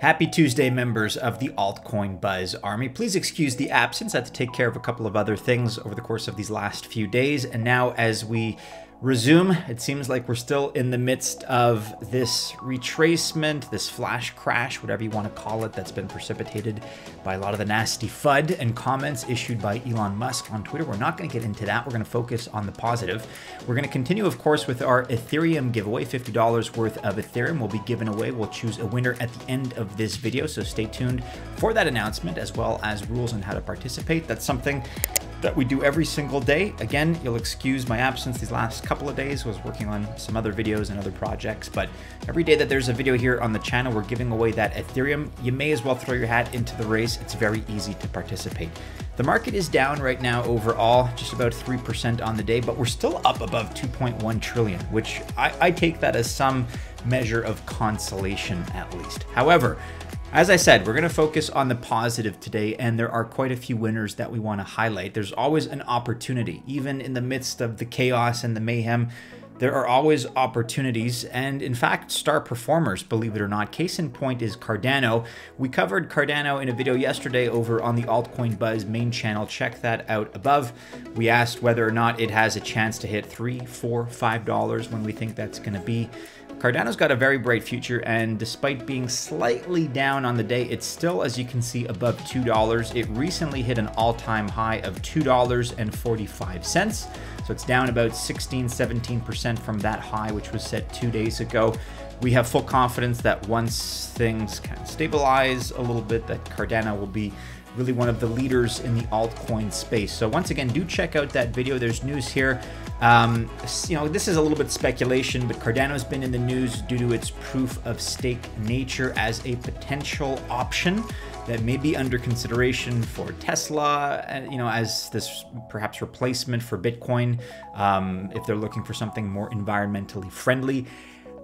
Happy Tuesday, members of the Altcoin Buzz Army. Please excuse the absence. I had to take care of a couple of other things over the course of these last few days. And now, as we resume. It seems like we're still in the midst of this retracement, this flash crash, whatever you want to call it, that's been precipitated by a lot of the nasty FUD and comments issued by Elon Musk on Twitter. We're not going to get into that. We're going to focus on the positive. We're going to continue, of course, with our Ethereum giveaway. $50 worth of Ethereum will be given away. We'll choose a winner at the end of this video, so stay tuned for that announcement as well as rules on how to participate. That's something that we do every single day. Again, you'll excuse my absence these last couple of days. I was working on some other videos and other projects, but every day that there's a video here on the channel, we're giving away that Ethereum. You may as well throw your hat into the race. It's very easy to participate. The market is down right now overall, just about 3% on the day, but we're still up above 2.1 trillion, which I, I take that as some measure of consolation at least. However, as I said, we're going to focus on the positive today, and there are quite a few winners that we want to highlight. There's always an opportunity, even in the midst of the chaos and the mayhem. There are always opportunities, and in fact, star performers, believe it or not. Case in point is Cardano. We covered Cardano in a video yesterday over on the Altcoin Buzz main channel. Check that out above. We asked whether or not it has a chance to hit three, four, five dollars when we think that's going to be. Cardano's got a very bright future, and despite being slightly down on the day, it's still, as you can see, above $2. It recently hit an all-time high of $2.45, so it's down about 16, 17% from that high, which was set two days ago. We have full confidence that once things kind of stabilize a little bit, that Cardano will be really one of the leaders in the altcoin space. So once again, do check out that video. There's news here. Um, you know, this is a little bit speculation, but Cardano's been in the news due to its proof of stake nature as a potential option that may be under consideration for Tesla, uh, you know, as this perhaps replacement for Bitcoin, um, if they're looking for something more environmentally friendly.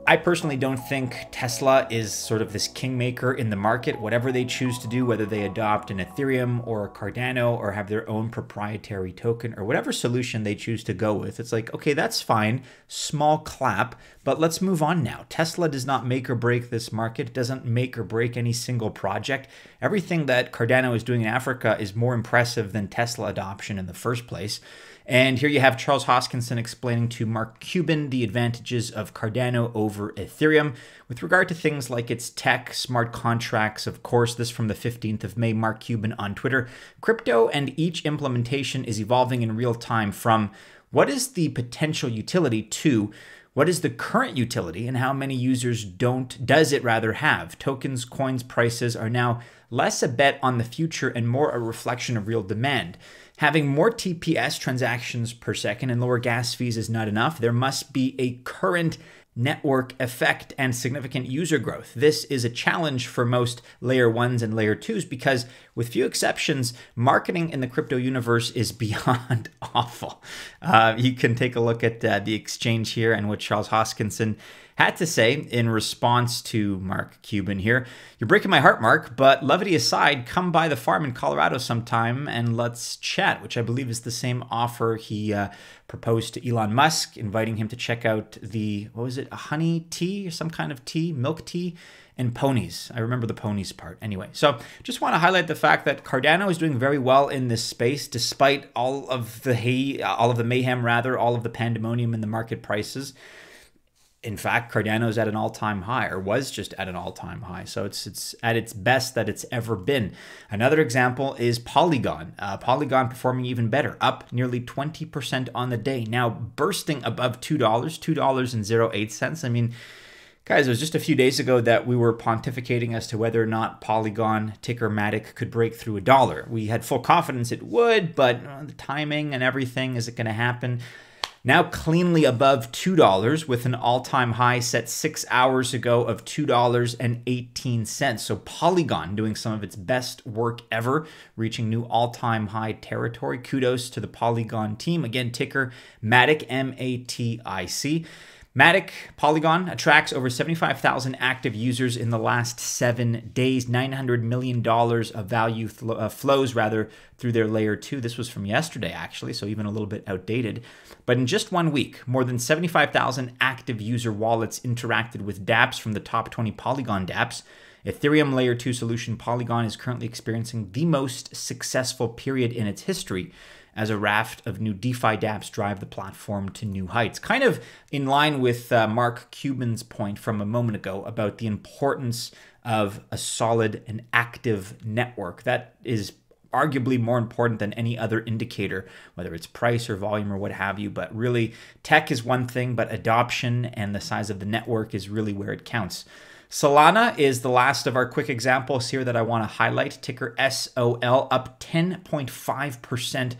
I personally don't think Tesla is sort of this kingmaker in the market. Whatever they choose to do, whether they adopt an Ethereum or a Cardano or have their own proprietary token or whatever solution they choose to go with, it's like, okay, that's fine, small clap, but let's move on now. Tesla does not make or break this market, doesn't make or break any single project. Everything that Cardano is doing in Africa is more impressive than Tesla adoption in the first place. And here you have Charles Hoskinson explaining to Mark Cuban the advantages of Cardano over over Ethereum with regard to things like its tech, smart contracts, of course, this from the 15th of May, Mark Cuban on Twitter. Crypto and each implementation is evolving in real time from what is the potential utility to what is the current utility and how many users don't does it rather have tokens coins prices are now less a bet on the future and more a reflection of real demand having more tps transactions per second and lower gas fees is not enough there must be a current network effect and significant user growth. This is a challenge for most layer ones and layer twos because, with few exceptions, marketing in the crypto universe is beyond awful. Uh, you can take a look at uh, the exchange here and what Charles Hoskinson had to say in response to Mark Cuban here You're breaking my heart, Mark, but levity aside, come by the farm in Colorado sometime and let's chat, which I believe is the same offer he uh, proposed to Elon Musk, inviting him to check out the, what was it, a honey tea or some kind of tea, milk tea? And ponies. I remember the ponies part anyway. So, just want to highlight the fact that Cardano is doing very well in this space, despite all of the hay, all of the mayhem, rather, all of the pandemonium in the market prices in fact, Cardano's at an all-time high, or was just at an all-time high. So it's it's at its best that it's ever been. Another example is Polygon. Uh, Polygon performing even better, up nearly 20% on the day, now bursting above two dollars, two dollars and zero eight cents. I mean, guys, it was just a few days ago that we were pontificating as to whether or not Polygon Tickermatic could break through a dollar. We had full confidence it would, but uh, the timing and everything is it going to happen? now cleanly above $2 with an all time high set six hours ago of $2.18. So Polygon doing some of its best work ever, reaching new all time high territory. Kudos to the Polygon team. Again, ticker MATIC, M A T I C. Matic Polygon attracts over 75,000 active users in the last seven days. $900 million of value fl- uh, flows rather through their layer two. This was from yesterday, actually, so even a little bit outdated. But in just one week, more than 75,000 active user wallets interacted with dApps from the top 20 Polygon dApps. Ethereum layer two solution Polygon is currently experiencing the most successful period in its history as a raft of new DeFi dApps drive the platform to new heights. Kind of in line with uh, Mark Cuban's point from a moment ago about the importance of a solid and active network. That is arguably more important than any other indicator, whether it's price or volume or what have you. But really, tech is one thing, but adoption and the size of the network is really where it counts. Solana is the last of our quick examples here that I want to highlight. Ticker SOL up 10.5%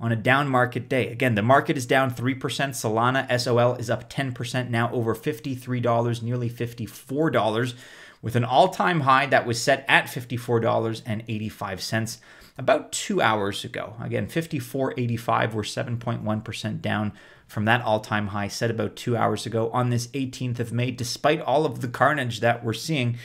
on a down market day. Again, the market is down 3%. Solana SOL is up 10% now, over $53, nearly $54, with an all time high that was set at $54.85 about two hours ago. Again, 54.85, we're 7.1% down from that all time high set about two hours ago on this 18th of May, despite all of the carnage that we're seeing.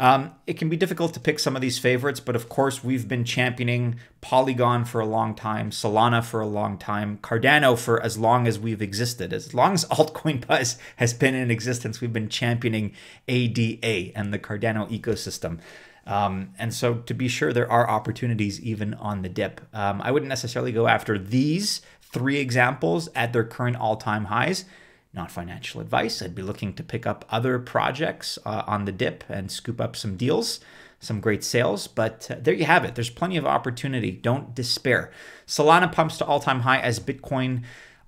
Um, it can be difficult to pick some of these favorites, but of course, we've been championing Polygon for a long time, Solana for a long time, Cardano for as long as we've existed. As long as Altcoin Buzz has been in existence, we've been championing ADA and the Cardano ecosystem. Um, and so, to be sure, there are opportunities even on the dip. Um, I wouldn't necessarily go after these three examples at their current all time highs not financial advice. I'd be looking to pick up other projects uh, on the dip and scoop up some deals, some great sales. But uh, there you have it. There's plenty of opportunity. Don't despair. Solana pumps to all time high as Bitcoin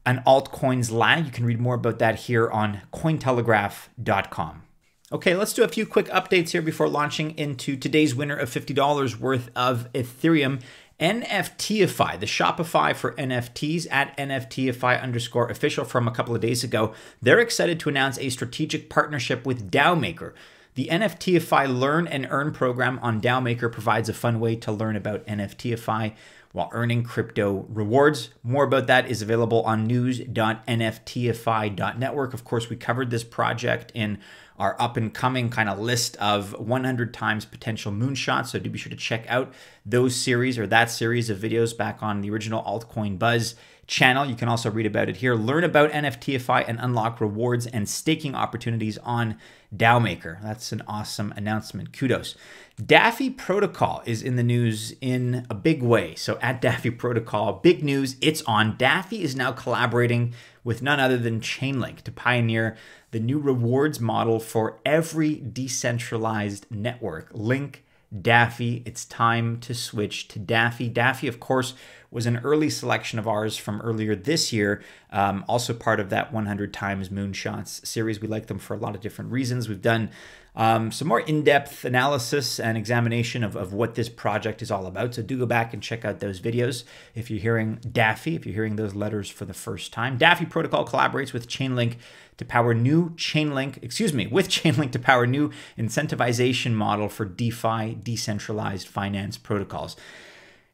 and altcoins lag. You can read more about that here on cointelegraph.com. Okay, let's do a few quick updates here before launching into today's winner of $50 worth of Ethereum NFTify, the Shopify for NFTs at NFTify underscore official from a couple of days ago, they're excited to announce a strategic partnership with DAOmaker. The NFTify Learn and Earn program on DAOmaker provides a fun way to learn about NFTify while earning crypto rewards. More about that is available on news.nftify.network. Of course, we covered this project in our up and coming kind of list of 100 times potential moonshots. So do be sure to check out those series or that series of videos back on the original altcoin buzz channel. You can also read about it here. Learn about NFTify and unlock rewards and staking opportunities on DAOmaker. That's an awesome announcement. Kudos. Daffy Protocol is in the news in a big way. So at Daffy Protocol, big news, it's on. Daffy is now collaborating with none other than Chainlink to pioneer the new rewards model for every decentralized network. Link Daffy. It's time to switch to Daffy. Daffy, of course, was an early selection of ours from earlier this year, um, also part of that 100 Times Moonshots series. We like them for a lot of different reasons. We've done um, some more in depth analysis and examination of, of what this project is all about. So do go back and check out those videos if you're hearing Daffy, if you're hearing those letters for the first time. Daffy Protocol collaborates with Chainlink to power new Chainlink, excuse me, with Chainlink to power new incentivization model for DeFi, decentralized finance protocols.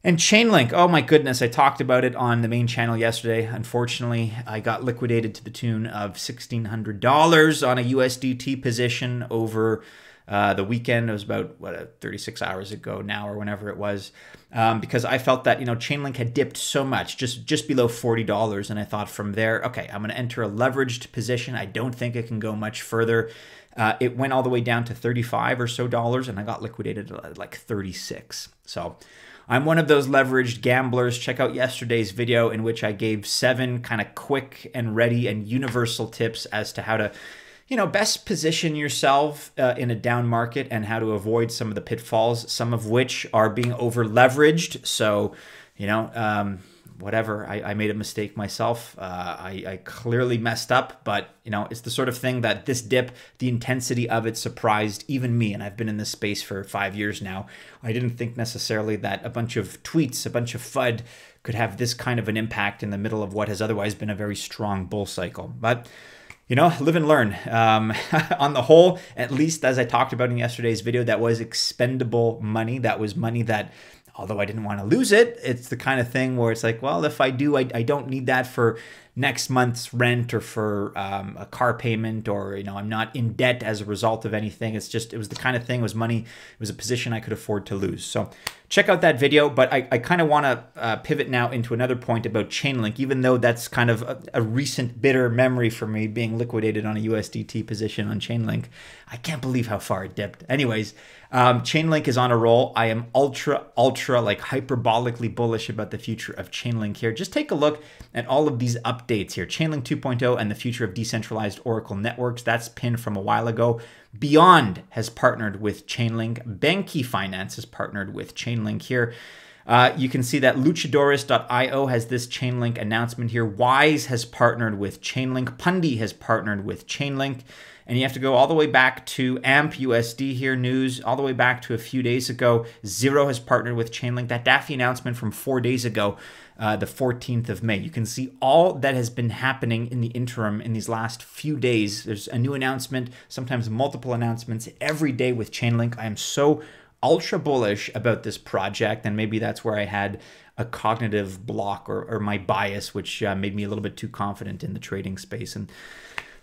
And Chainlink, oh my goodness, I talked about it on the main channel yesterday. Unfortunately, I got liquidated to the tune of $1,600 on a USDT position over uh, the weekend. It was about what uh, 36 hours ago now or whenever it was, um, because I felt that you know Chainlink had dipped so much, just just below forty dollars, and I thought from there, okay, I'm going to enter a leveraged position. I don't think it can go much further. Uh, it went all the way down to 35 or so dollars, and I got liquidated at like 36. So. I'm one of those leveraged gamblers. Check out yesterday's video in which I gave seven kind of quick and ready and universal tips as to how to you know, best position yourself uh, in a down market and how to avoid some of the pitfalls, some of which are being over leveraged. So, you know, um, whatever. I, I, made a mistake myself. Uh, I, I, clearly messed up, but you know, it's the sort of thing that this dip, the intensity of it surprised even me. And I've been in this space for five years now. I didn't think necessarily that a bunch of tweets, a bunch of FUD could have this kind of an impact in the middle of what has otherwise been a very strong bull cycle. But you know, live and learn. Um, on the whole, at least as I talked about in yesterday's video, that was expendable money. That was money that, although I didn't want to lose it, it's the kind of thing where it's like, well, if I do, I, I don't need that for next month's rent or for um, a car payment or you know i'm not in debt as a result of anything it's just it was the kind of thing was money it was a position i could afford to lose so check out that video but i, I kind of want to uh, pivot now into another point about chainlink even though that's kind of a, a recent bitter memory for me being liquidated on a usdt position on chainlink i can't believe how far it dipped anyways um, chainlink is on a roll i am ultra ultra like hyperbolically bullish about the future of chainlink here just take a look at all of these up updates here. Chainlink 2.0 and the future of decentralized Oracle networks. That's pinned from a while ago. Beyond has partnered with Chainlink. Banky Finance has partnered with Chainlink here. Uh, you can see that luchadoris.io has this Chainlink announcement here. Wise has partnered with Chainlink. Pundi has partnered with Chainlink. And you have to go all the way back to AMP USD here news, all the way back to a few days ago. Zero has partnered with Chainlink. That Daffy announcement from four days ago, uh, the 14th of May. You can see all that has been happening in the interim in these last few days. There's a new announcement, sometimes multiple announcements every day with Chainlink. I am so ultra bullish about this project, and maybe that's where I had a cognitive block or, or my bias, which uh, made me a little bit too confident in the trading space. And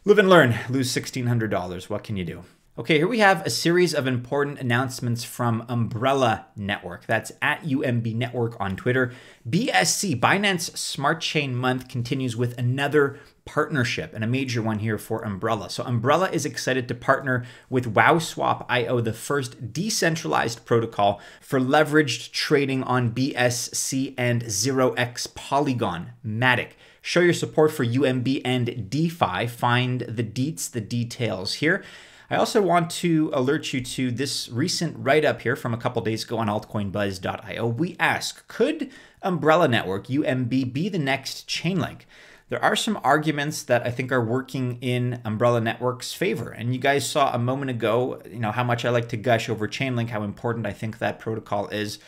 live and learn, lose $1,600. What can you do? Okay, here we have a series of important announcements from Umbrella Network. That's at UMB Network on Twitter. BSC, Binance Smart Chain Month, continues with another partnership and a major one here for Umbrella. So Umbrella is excited to partner with WowSwap.io, IO, the first decentralized protocol for leveraged trading on BSC and 0x Polygon, Matic. Show your support for UMB and DeFi. Find the deets, the details here. I also want to alert you to this recent write up here from a couple days ago on altcoinbuzz.io. We ask Could Umbrella Network, UMB, be the next Chainlink? there are some arguments that I think are working in Umbrella Network's favor. And you guys saw a moment ago, you know, how much I like to gush over Chainlink, how important I think that protocol is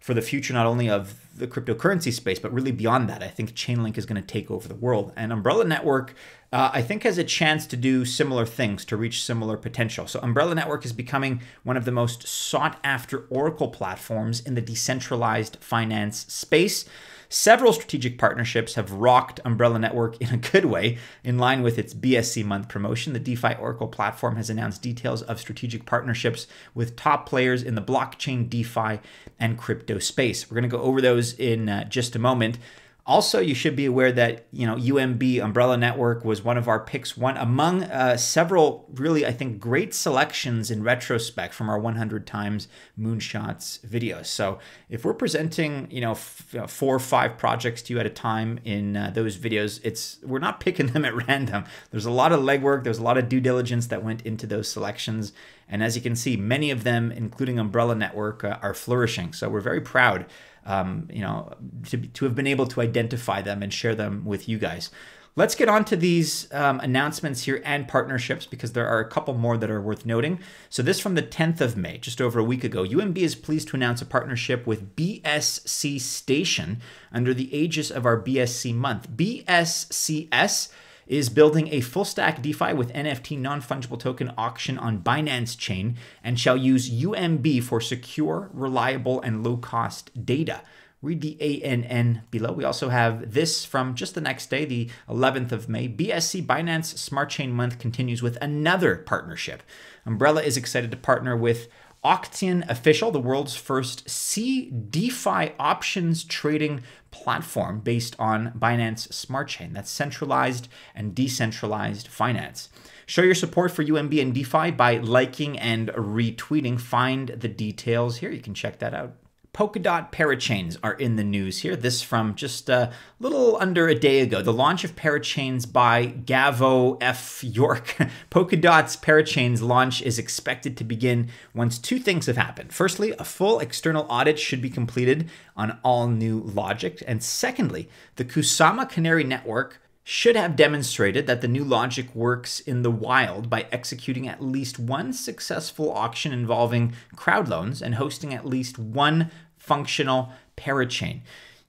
for the future, not only of the cryptocurrency space, but really beyond that. I think Chainlink is going to take over the world. And Umbrella Network, uh, I think, has a chance to do similar things, to reach similar potential. So, Umbrella Network is becoming one of the most sought after Oracle platforms in the decentralized finance space. Several strategic partnerships have rocked Umbrella Network in a good way. In line with its BSC month promotion, the DeFi Oracle platform has announced details of strategic partnerships with top players in the blockchain, DeFi, and crypto space. We're going to go over those in uh, just a moment. Also, you should be aware that you know UMB Umbrella Network was one of our picks, one among uh, several really I think great selections in retrospect from our 100 times moonshots videos. So if we're presenting you know four or five projects to you at a time in uh, those videos, it's we're not picking them at random. There's a lot of legwork, there's a lot of due diligence that went into those selections, and as you can see, many of them, including Umbrella Network, uh, are flourishing. So we're very proud um, you know, to, to have been able to identify them and share them with you guys. Let's get on to these um, announcements here and partnerships because there are a couple more that are worth noting. So, this from the 10th of May, just over a week ago, UMB is pleased to announce a partnership with BSC Station under the aegis of our BSC month. BSCS is building a full stack DeFi with NFT non fungible token auction on Binance Chain and shall use UMB for secure, reliable, and low cost data. Read the ANN below. We also have this from just the next day, the 11th of May. BSC Binance Smart Chain Month continues with another partnership. Umbrella is excited to partner with Octane Official, the world's first C DeFi options trading platform based on Binance Smart Chain. That's centralized and decentralized finance. Show your support for UMB and DeFi by liking and retweeting. Find the details here. You can check that out polka dot parachains are in the news here. This from just a little under a day ago. The launch of parachains by Gavo F. York. polka dots parachains launch is expected to begin once two things have happened. Firstly, a full external audit should be completed on all new logic. And secondly, the Kusama Canary Network should have demonstrated that the new logic works in the wild by executing at least one successful auction involving crowd loans and hosting at least one functional parachain.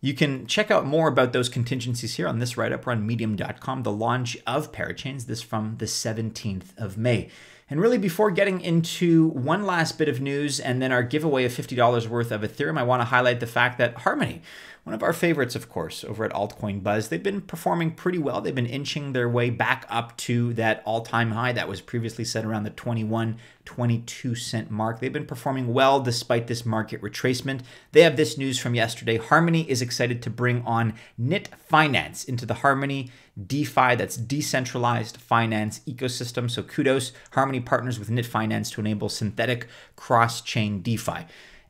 You can check out more about those contingencies here on this write-up on medium.com, the launch of parachains, this from the 17th of May. And really, before getting into one last bit of news and then our giveaway of $50 worth of Ethereum, I want to highlight the fact that Harmony, one of our favorites, of course, over at Altcoin Buzz. They've been performing pretty well. They've been inching their way back up to that all time high that was previously set around the 21, 22 cent mark. They've been performing well despite this market retracement. They have this news from yesterday. Harmony is excited to bring on Knit Finance into the Harmony DeFi, that's decentralized finance ecosystem. So kudos. Harmony partners with Knit Finance to enable synthetic cross chain DeFi.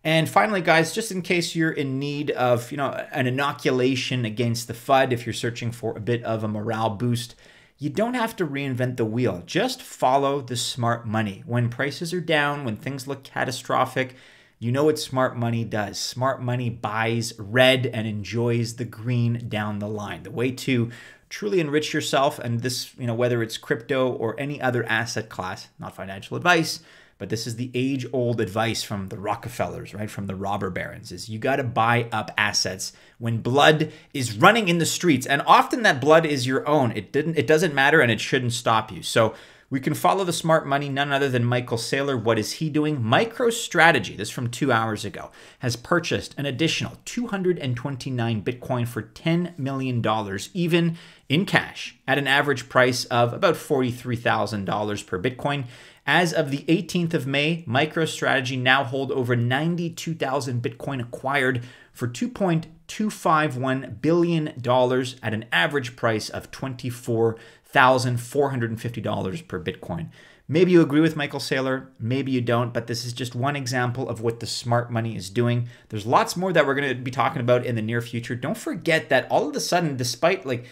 And finally, guys, just in case you're in need of, you know, an inoculation against the FUD, if you're searching for a bit of a morale boost, you don't have to reinvent the wheel. Just follow the smart money. When prices are down, when things look catastrophic, you know what smart money does. Smart money buys red and enjoys the green down the line. The way to truly enrich yourself and this, you know, whether it's crypto or any other asset class, not financial advice, but this is the age old advice from the Rockefellers, right? From the robber barons is you got to buy up assets when blood is running in the streets. And often that blood is your own. It didn't it doesn't matter and it shouldn't stop you. So we can follow the smart money, none other than Michael Saylor. What is he doing? MicroStrategy, this from two hours ago, has purchased an additional 229 Bitcoin for $10 million, even in cash, at an average price of about $43,000 per Bitcoin. As of the 18th of May, MicroStrategy now hold over 92,000 Bitcoin acquired for $2.251 billion at an average price of $24,450 per Bitcoin. Maybe you agree with Michael Saylor, maybe you don't, but this is just one example of what the smart money is doing. There's lots more that we're going to be talking about in the near future. Don't forget that all of a sudden, despite like,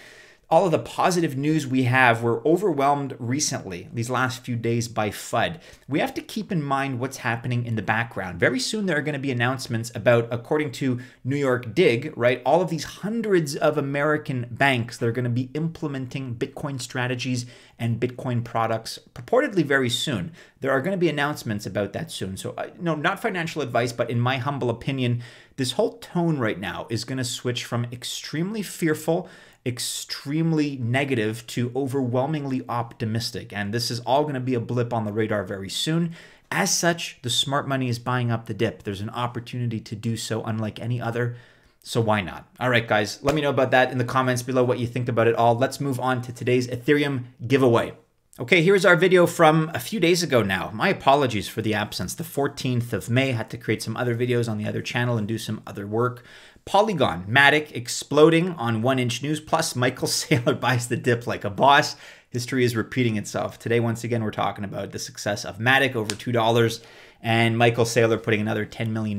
all of the positive news we have, we're overwhelmed recently, these last few days, by FUD. We have to keep in mind what's happening in the background. Very soon, there are going to be announcements about, according to New York Dig, right, all of these hundreds of American banks that are going to be implementing Bitcoin strategies and Bitcoin products purportedly very soon. There are going to be announcements about that soon. So, uh, no, not financial advice, but in my humble opinion, this whole tone right now is going to switch from extremely fearful extremely negative to overwhelmingly optimistic. And this is all going to be a blip on the radar very soon. As such, the smart money is buying up the dip. There's an opportunity to do so, unlike any other. So why not? All right, guys, let me know about that in the comments below what you think about it all. Let's move on to today's Ethereum giveaway. Okay, here's our video from a few days ago now. My apologies for the absence. The 14th of May, had to create some other videos on the other channel and do some other work. Polygon, Matic exploding on One Inch News, plus Michael Saylor buys the dip like a boss. History is repeating itself. Today, once again, we're talking about the success of Matic over $2 and Michael Saylor putting another $10 million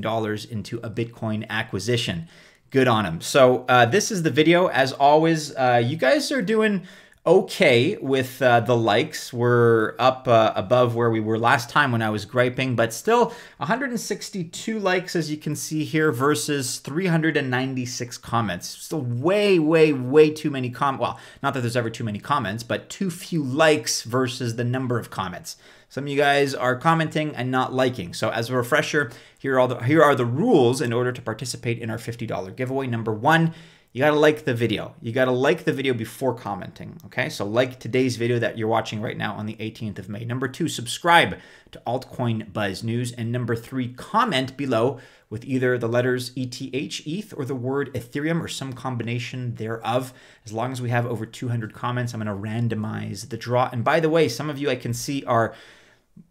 into a Bitcoin acquisition good on him. So uh, this is the video. As always, uh, you guys are doing okay with uh, the likes. We're up uh, above where we were last time when I was griping, but still 162 likes, as you can see here, versus 396 comments. Still way, way, way too many comments. Well, not that there's ever too many comments, but too few likes versus the number of comments. Some of you guys are commenting and not liking. So as a refresher, here are the, here are the rules in order to participate in our $50 giveaway. Number one, you gotta like the video. You gotta like the video before commenting, okay? So like today's video that you're watching right now on the 18th of May. Number two, subscribe to Altcoin Buzz News. And number three, comment below with either the letters ETH, ETH, or the word Ethereum or some combination thereof. As long as we have over 200 comments, I'm gonna randomize the draw. And by the way, some of you I can see are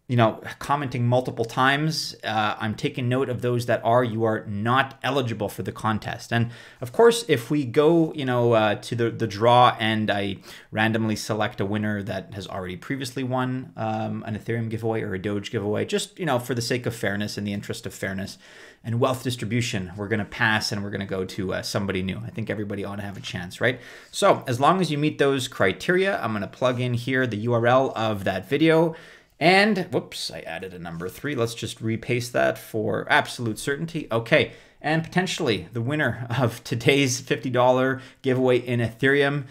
you know, commenting multiple times. Uh, I'm taking note of those that are. You are not eligible for the contest. And of course, if we go, you know, uh, to the the draw and I randomly select a winner that has already previously won um, an Ethereum giveaway or a Doge giveaway, just you know, for the sake of fairness, and the interest of fairness and wealth distribution, we're gonna pass and we're gonna go to uh, somebody new. I think everybody ought to have a chance, right? So as long as you meet those criteria, I'm gonna plug in here the URL of that video and whoops, I added a number three. Let's just repaste that for absolute certainty. Okay. And potentially the winner of today's $50 giveaway in Ethereum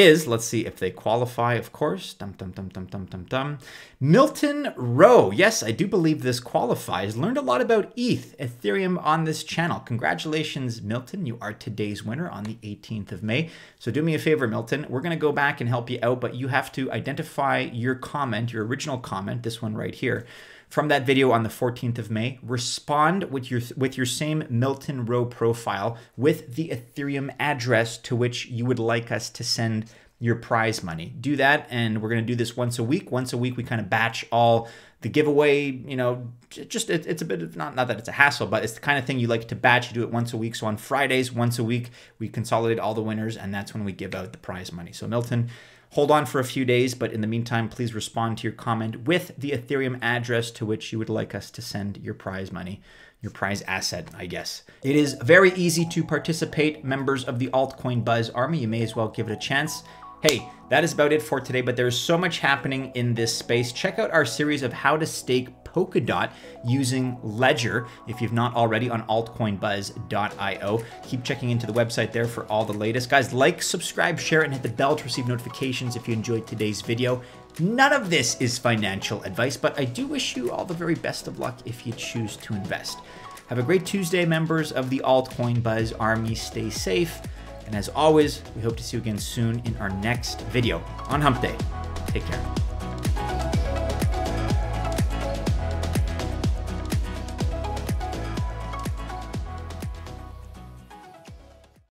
is, let's see if they qualify, of course. Dum, dum, dum, dum, dum, dum, dum. Milton Rowe. Yes, I do believe this qualifies. Learned a lot about ETH, Ethereum on this channel. Congratulations, Milton. You are today's winner on the 18th of May. So do me a favor, Milton. We're going to go back and help you out, but you have to identify your comment, your original comment, this one right here from that video on the 14th of May, respond with your with your same Milton Rowe profile with the Ethereum address to which you would like us to send your prize money. Do that and we're going to do this once a week. Once a week we kind of batch all the giveaway, you know, just it, it's a bit of not not that it's a hassle, but it's the kind of thing you like to batch. You do it once a week. So on Fridays, once a week, we consolidate all the winners, and that's when we give out the prize money. So Milton, Hold on for a few days, but in the meantime, please respond to your comment with the Ethereum address to which you would like us to send your prize money, your prize asset, I guess. It is very easy to participate, members of the altcoin buzz army. You may as well give it a chance. Hey, that is about it for today, but there's so much happening in this space. Check out our series of how to stake Polkadot using Ledger if you've not already on altcoinbuzz.io. Keep checking into the website there for all the latest. Guys, like, subscribe, share, and hit the bell to receive notifications if you enjoyed today's video. None of this is financial advice, but I do wish you all the very best of luck if you choose to invest. Have a great Tuesday, members of the Altcoin Buzz Army. Stay safe. And as always, we hope to see you again soon in our next video on Hump Day. Take care.